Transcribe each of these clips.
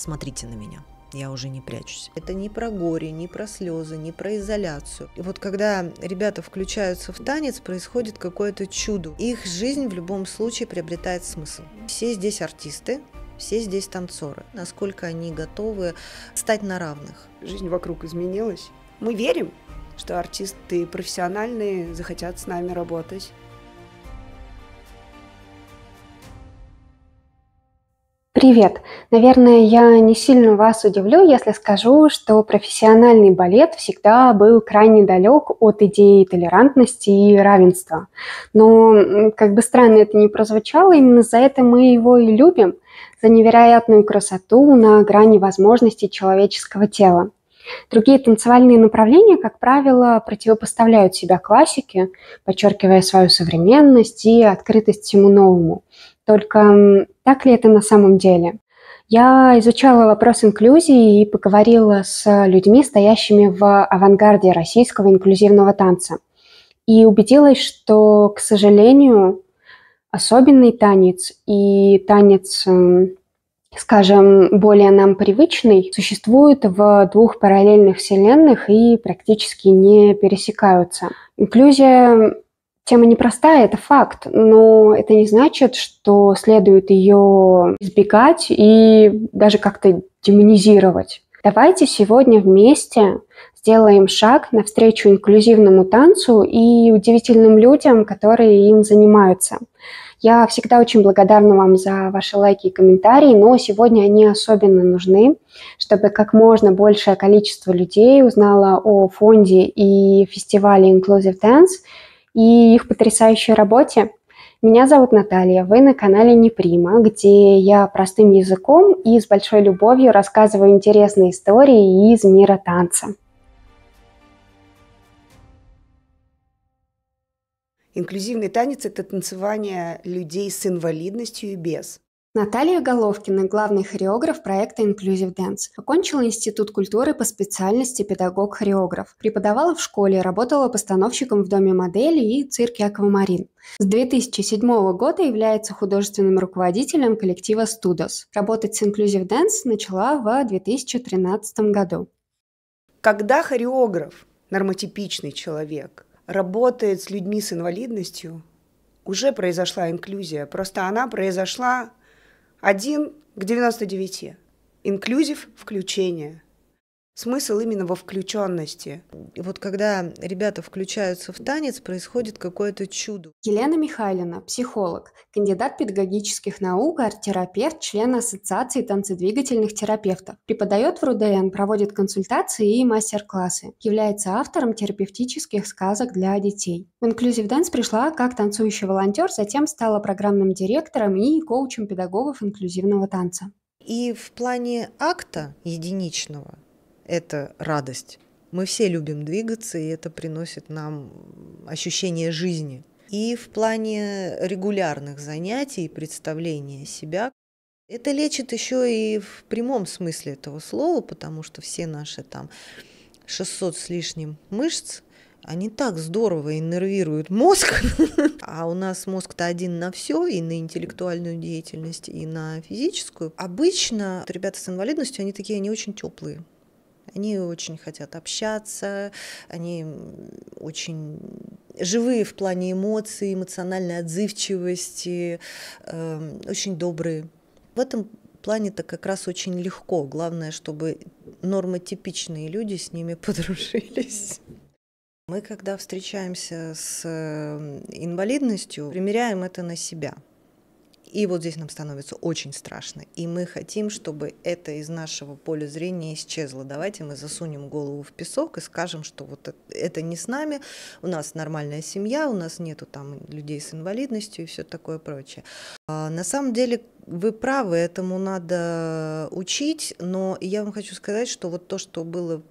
смотрите на меня я уже не прячусь. Это не про горе, не про слезы, не про изоляцию. И вот когда ребята включаются в танец, происходит какое-то чудо. Их жизнь в любом случае приобретает смысл. Все здесь артисты, все здесь танцоры. Насколько они готовы стать на равных. Жизнь вокруг изменилась. Мы верим, что артисты профессиональные захотят с нами работать. Привет! Наверное, я не сильно вас удивлю, если скажу, что профессиональный балет всегда был крайне далек от идеи толерантности и равенства. Но, как бы странно это ни прозвучало, именно за это мы его и любим, за невероятную красоту на грани возможностей человеческого тела. Другие танцевальные направления, как правило, противопоставляют себя классике, подчеркивая свою современность и открытость всему новому. Только так ли это на самом деле? Я изучала вопрос инклюзии и поговорила с людьми, стоящими в авангарде российского инклюзивного танца. И убедилась, что, к сожалению, особенный танец и танец, скажем, более нам привычный, существуют в двух параллельных вселенных и практически не пересекаются. Инклюзия Тема непростая, это факт, но это не значит, что следует ее избегать и даже как-то демонизировать. Давайте сегодня вместе сделаем шаг навстречу инклюзивному танцу и удивительным людям, которые им занимаются. Я всегда очень благодарна вам за ваши лайки и комментарии, но сегодня они особенно нужны, чтобы как можно большее количество людей узнало о фонде и фестивале Inclusive Dance – и их потрясающей работе. Меня зовут Наталья, вы на канале Неприма, где я простым языком и с большой любовью рассказываю интересные истории из мира танца. Инклюзивный танец – это танцевание людей с инвалидностью и без. Наталья Головкина, главный хореограф проекта Inclusive Dance, окончила Институт культуры по специальности педагог-хореограф. Преподавала в школе, работала постановщиком в Доме модели и цирке «Аквамарин». С 2007 года является художественным руководителем коллектива «Студос». Работать с Inclusive Dance начала в 2013 году. Когда хореограф, нормотипичный человек, работает с людьми с инвалидностью, уже произошла инклюзия. Просто она произошла один к 99. Инклюзив – включение смысл именно во включенности. вот когда ребята включаются в танец, происходит какое-то чудо. Елена Михайлина, психолог, кандидат педагогических наук, арт-терапевт, член Ассоциации танцедвигательных терапевтов. Преподает в РУДН, проводит консультации и мастер-классы. Является автором терапевтических сказок для детей. В Inclusive Dance пришла как танцующий волонтер, затем стала программным директором и коучем педагогов инклюзивного танца. И в плане акта единичного это радость. Мы все любим двигаться, и это приносит нам ощущение жизни. И в плане регулярных занятий и представления себя это лечит еще и в прямом смысле этого слова, потому что все наши там 600 с лишним мышц, они так здорово иннервируют мозг, а у нас мозг-то один на все, и на интеллектуальную деятельность, и на физическую. Обычно ребята с инвалидностью, они такие, они очень теплые. Они очень хотят общаться, они очень живые в плане эмоций, эмоциональной отзывчивости, э, очень добрые. В этом плане-то как раз очень легко. Главное, чтобы нормотипичные люди с ними подружились. Мы, когда встречаемся с эм, инвалидностью, примеряем это на себя – и вот здесь нам становится очень страшно. И мы хотим, чтобы это из нашего поля зрения исчезло. Давайте мы засунем голову в песок и скажем, что вот это не с нами, у нас нормальная семья, у нас нету там людей с инвалидностью и все такое прочее. А, на самом деле вы правы, этому надо учить, но я вам хочу сказать, что вот то, что было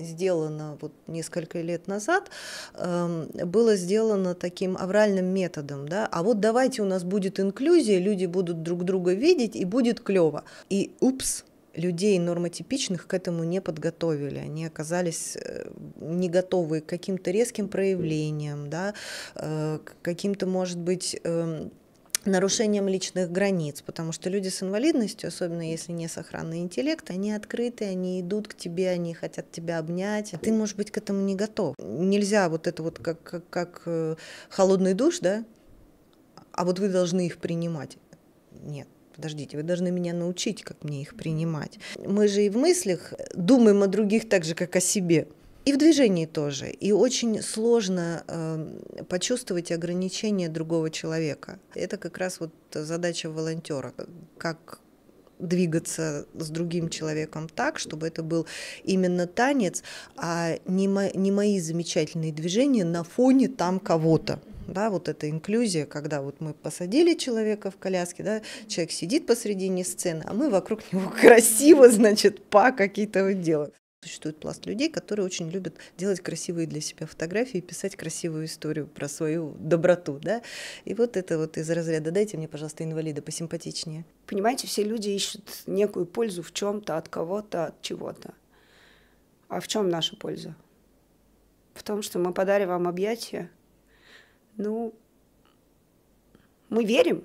сделано вот несколько лет назад, эм, было сделано таким авральным методом, да, а вот давайте у нас будет инклюзия, люди будут друг друга видеть и будет клево. И упс, людей нормотипичных к этому не подготовили. Они оказались э, не готовы к каким-то резким проявлениям, да, э, к каким-то, может быть, эм, нарушением личных границ, потому что люди с инвалидностью, особенно если не сохранный интеллект, они открыты, они идут к тебе, они хотят тебя обнять, а ты, может быть, к этому не готов. Нельзя вот это вот как, как, как э, холодный душ, да, а вот вы должны их принимать. Нет, подождите, вы должны меня научить, как мне их принимать. Мы же и в мыслях думаем о других так же, как о себе. И в движении тоже. И очень сложно э, почувствовать ограничения другого человека. Это как раз вот задача волонтера, как двигаться с другим человеком так, чтобы это был именно танец, а не, мо не мои замечательные движения на фоне там кого-то да, вот эта инклюзия, когда вот мы посадили человека в коляске, да, человек сидит посредине сцены, а мы вокруг него красиво, значит, па какие-то вот делаем. Существует пласт людей, которые очень любят делать красивые для себя фотографии и писать красивую историю про свою доброту, да. И вот это вот из разряда «дайте мне, пожалуйста, инвалида посимпатичнее». Понимаете, все люди ищут некую пользу в чем то от кого-то, от чего-то. А в чем наша польза? В том, что мы подарим вам объятия. Ну, мы верим,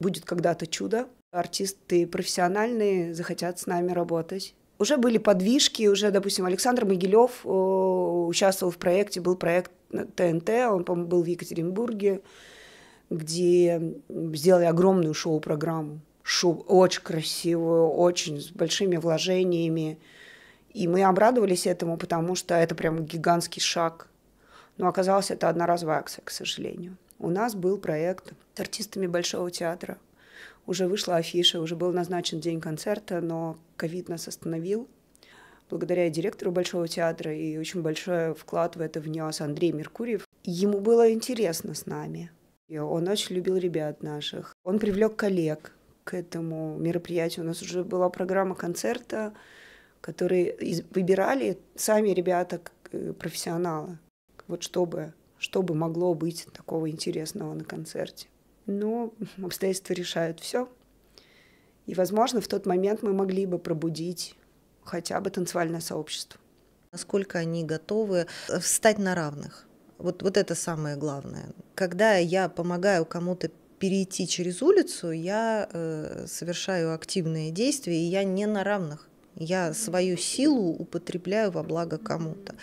будет когда-то чудо. Артисты профессиональные захотят с нами работать уже были подвижки, уже, допустим, Александр Могилев э, участвовал в проекте, был проект ТНТ, он, по-моему, был в Екатеринбурге, где сделали огромную шоу-программу, шоу очень красивую, очень с большими вложениями, и мы обрадовались этому, потому что это прям гигантский шаг. Но оказалось, это одноразовая акция, к сожалению. У нас был проект с артистами Большого театра – уже вышла афиша, уже был назначен день концерта, но ковид нас остановил. Благодаря директору Большого театра, и очень большой вклад в это внес Андрей Меркурьев. Ему было интересно с нами. И он очень любил ребят наших. Он привлек коллег к этому мероприятию. У нас уже была программа концерта, которые выбирали сами ребята э, профессионалы. Вот чтобы, чтобы могло быть такого интересного на концерте но обстоятельства решают все. И, возможно, в тот момент мы могли бы пробудить хотя бы танцевальное сообщество. Насколько они готовы э, встать на равных? Вот, вот это самое главное. Когда я помогаю кому-то перейти через улицу, я э, совершаю активные действия, и я не на равных. Я свою силу употребляю во благо кому-то.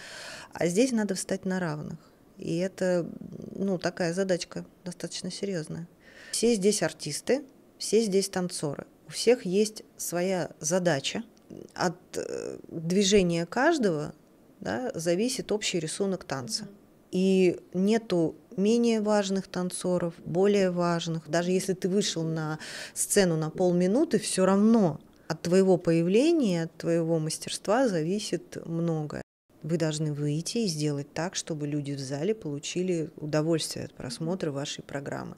А здесь надо встать на равных. И это ну, такая задачка достаточно серьезная. Все здесь артисты, все здесь танцоры. У всех есть своя задача. От э, движения каждого да, зависит общий рисунок танца. И нету менее важных танцоров, более важных. Даже если ты вышел на сцену на полминуты, все равно от твоего появления, от твоего мастерства зависит многое. Вы должны выйти и сделать так, чтобы люди в зале получили удовольствие от просмотра вашей программы.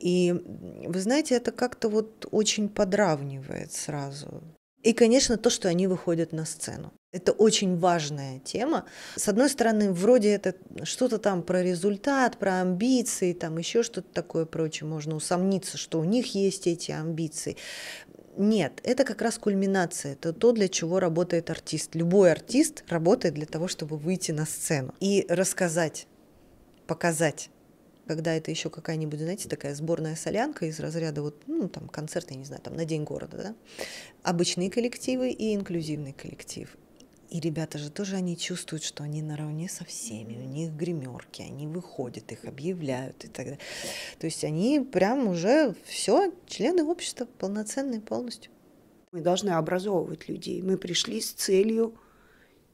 И вы знаете, это как-то вот очень подравнивает сразу. И, конечно, то, что они выходят на сцену. Это очень важная тема. С одной стороны, вроде это что-то там про результат, про амбиции, там еще что-то такое прочее. Можно усомниться, что у них есть эти амбиции. Нет, это как раз кульминация, это то, для чего работает артист. Любой артист работает для того, чтобы выйти на сцену и рассказать, показать когда это еще какая-нибудь, знаете, такая сборная солянка из разряда вот, ну, там, концерты, я не знаю, там, на День города, да, обычные коллективы и инклюзивный коллектив. И ребята же тоже, они чувствуют, что они наравне со всеми, у них гримерки, они выходят, их объявляют и так далее. То есть они прям уже все, члены общества полноценные полностью. Мы должны образовывать людей. Мы пришли с целью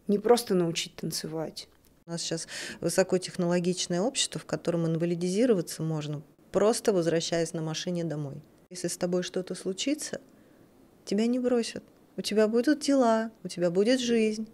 не просто научить танцевать. У нас сейчас высокотехнологичное общество, в котором инвалидизироваться можно, просто возвращаясь на машине домой. Если с тобой что-то случится, тебя не бросят. У тебя будут дела, у тебя будет жизнь,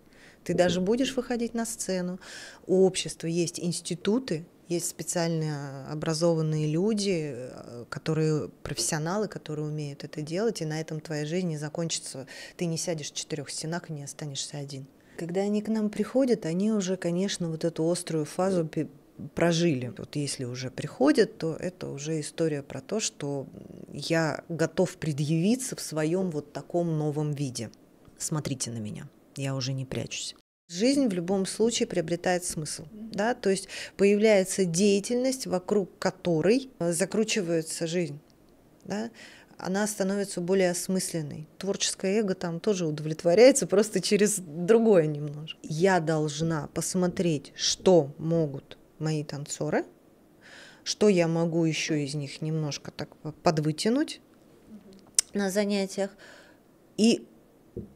ты даже будешь выходить на сцену. У общества есть институты, есть специально а, образованные люди, а, которые профессионалы, которые умеют это делать, и на этом твоя жизнь не закончится. Ты не сядешь в четырех стенах и не останешься один. Когда они к нам приходят, они уже, конечно, вот эту острую фазу прожили. Вот если уже приходят, то это уже история про то, что я готов предъявиться в своем вот таком новом виде. Смотрите на меня, я уже не прячусь. Жизнь в любом случае приобретает смысл, да, то есть появляется деятельность, вокруг которой э, закручивается жизнь, да, она становится более осмысленной. Творческое эго там тоже удовлетворяется, просто через другое немножко. Я должна посмотреть, что могут мои танцоры, что я могу еще из них немножко так подвытянуть mm-hmm. на занятиях и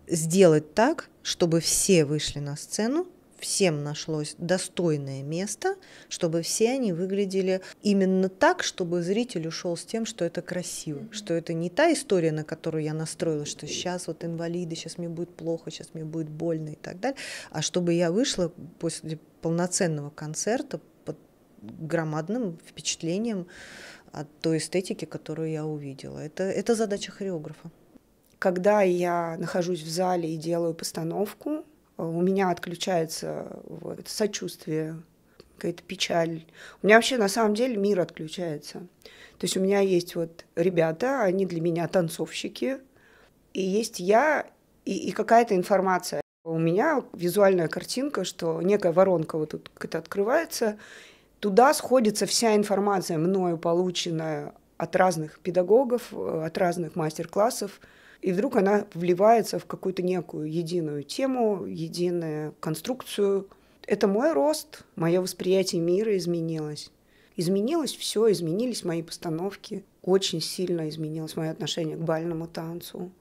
сделать так, чтобы все вышли на сцену, всем нашлось достойное место, чтобы все они выглядели именно так, чтобы зритель ушел с тем, что это красиво, mm-hmm. что это не та история, на которую я настроилась, что сейчас вот инвалиды, сейчас мне будет плохо, сейчас мне будет больно и так далее, а чтобы я вышла после полноценного концерта под громадным впечатлением от той эстетики, которую я увидела. Это, это задача хореографа. Когда я нахожусь в зале и делаю постановку, э, у меня отключается вот, сочувствие, какая-то печаль. У меня вообще на самом деле мир отключается. То есть у меня есть вот ребята, они для меня танцовщики, и есть я, и, и какая-то информация у меня визуальная картинка, что некая воронка вот тут как-то открывается, туда сходится вся информация, мною полученная от разных педагогов, э, от разных мастер-классов, и вдруг она вливается в какую-то некую единую тему, единую конструкцию. Это мой рост, мое восприятие мира изменилось. Изменилось все, изменились мои постановки, очень сильно изменилось мое отношение к бальному танцу.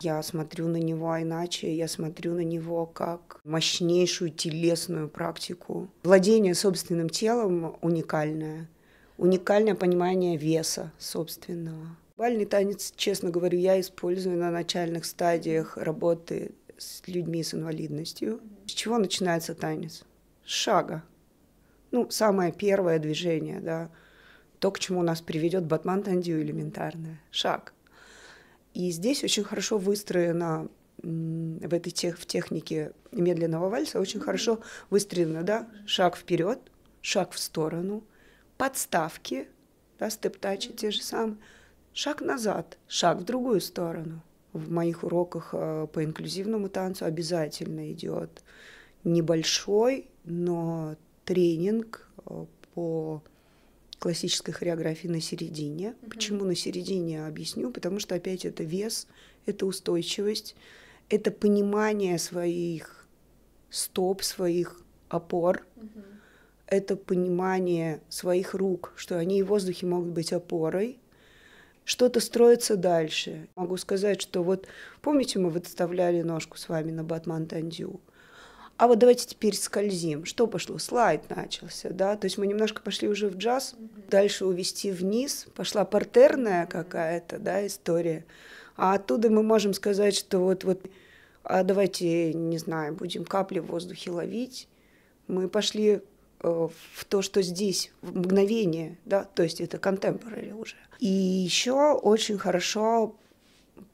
Я смотрю на него иначе, я смотрю на него как мощнейшую телесную практику. Владение собственным телом уникальное, уникальное понимание веса собственного. Бальный танец, честно говорю, я использую на начальных стадиях работы с людьми с инвалидностью. С чего начинается танец? С шага. Ну, самое первое движение, да. То, к чему нас приведет Батман Тандю элементарное. Шаг. И здесь очень хорошо выстроена в этой тех, в технике медленного вальса очень mm-hmm. хорошо выстроено, да, шаг вперед, шаг в сторону, подставки, да, степ-тачи mm-hmm. те же самые, шаг назад, шаг в другую сторону. В моих уроках э, по инклюзивному танцу обязательно идет небольшой, но тренинг э, по классической хореографии на середине. Угу. Почему на середине, объясню, потому что опять это вес, это устойчивость, это понимание своих стоп, своих опор, угу. это понимание своих рук, что они и в воздухе могут быть опорой, что-то строится дальше. Могу сказать, что вот помните, мы выставляли ножку с вами на Батман Тандю? а вот давайте теперь скользим. Что пошло? Слайд начался, да, то есть мы немножко пошли уже в джаз, mm-hmm. дальше увести вниз, пошла партерная какая-то, да, история. А оттуда мы можем сказать, что вот, вот а давайте, не знаю, будем капли в воздухе ловить. Мы пошли э, в то, что здесь, в мгновение, да, то есть это contemporary уже. И еще очень хорошо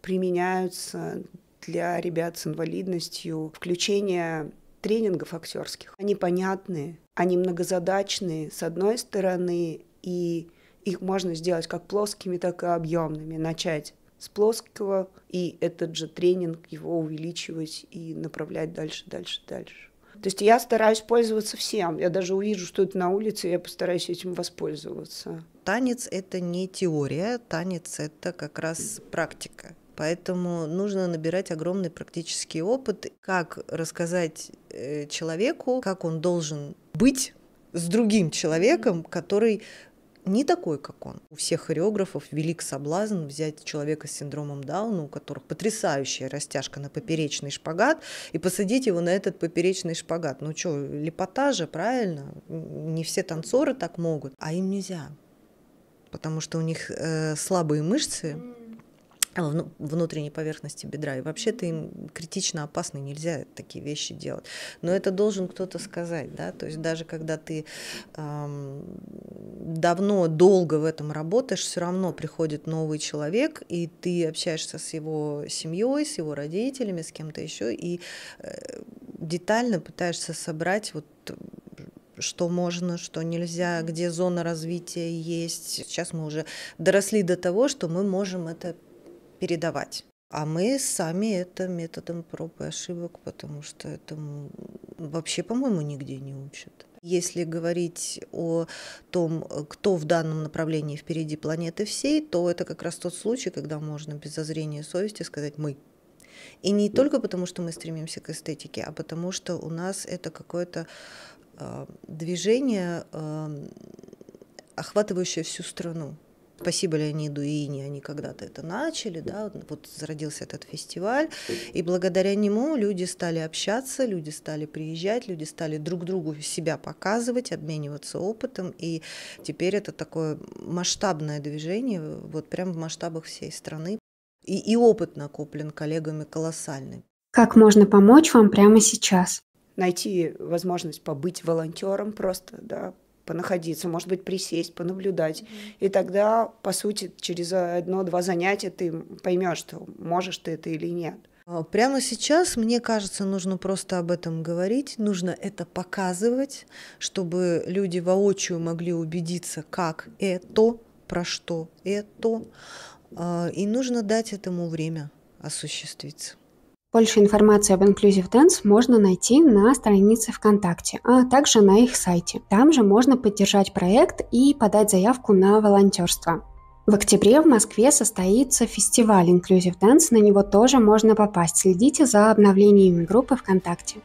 применяются для ребят с инвалидностью включение тренингов актерских. Они понятные, они многозадачные, с одной стороны, и их можно сделать как плоскими, так и объемными. Начать с плоского, и этот же тренинг его увеличивать и направлять дальше, дальше, дальше. То есть я стараюсь пользоваться всем. Я даже увижу, что это на улице, я постараюсь этим воспользоваться. Танец — это не теория, танец — это как раз практика. Поэтому нужно набирать огромный практический опыт, как рассказать э, человеку, как он должен быть с другим человеком, который не такой, как он. У всех хореографов велик соблазн взять человека с синдромом Дауна, у которых потрясающая растяжка на поперечный шпагат, и посадить его на этот поперечный шпагат. Ну что, лепота же, правильно? Не все танцоры так могут, а им нельзя, потому что у них э, слабые мышцы, а внутренней поверхности бедра. И вообще-то им критично опасно, нельзя такие вещи делать. Но это должен кто-то сказать, да, то есть даже когда ты эм, давно, долго в этом работаешь, все равно приходит новый человек, и ты общаешься с его семьей, с его родителями, с кем-то еще, и э, детально пытаешься собрать вот что можно, что нельзя, где зона развития есть. Сейчас мы уже доросли до того, что мы можем это передавать. А мы сами это методом проб и ошибок, потому что это вообще, по-моему, нигде не учат. Если говорить о том, кто в данном направлении впереди планеты всей, то это как раз тот случай, когда можно без зазрения совести сказать «мы». И не только потому, что мы стремимся к эстетике, а потому что у нас это какое-то э, движение, э, охватывающее всю страну. Спасибо Леониду и Ине, они когда-то это начали, да, вот зародился этот фестиваль, и благодаря нему люди стали общаться, люди стали приезжать, люди стали друг другу себя показывать, обмениваться опытом, и теперь это такое масштабное движение, вот прям в масштабах всей страны, и, и опыт накоплен коллегами колоссальный. Как можно помочь вам прямо сейчас? Найти возможность побыть волонтером просто, да, понаходиться, может быть, присесть, понаблюдать. Mm-hmm. И тогда, по сути, через одно-два занятия ты поймешь, что можешь ты это или нет. А, прямо сейчас, мне кажется, нужно просто об этом говорить, нужно это показывать, чтобы люди воочию могли убедиться, как это, про что это, а, и нужно дать этому время осуществиться. Больше информации об Inclusive Dance можно найти на странице ВКонтакте, а также на их сайте. Там же можно поддержать проект и подать заявку на волонтерство. В октябре в Москве состоится фестиваль Inclusive Dance, на него тоже можно попасть. Следите за обновлениями группы ВКонтакте.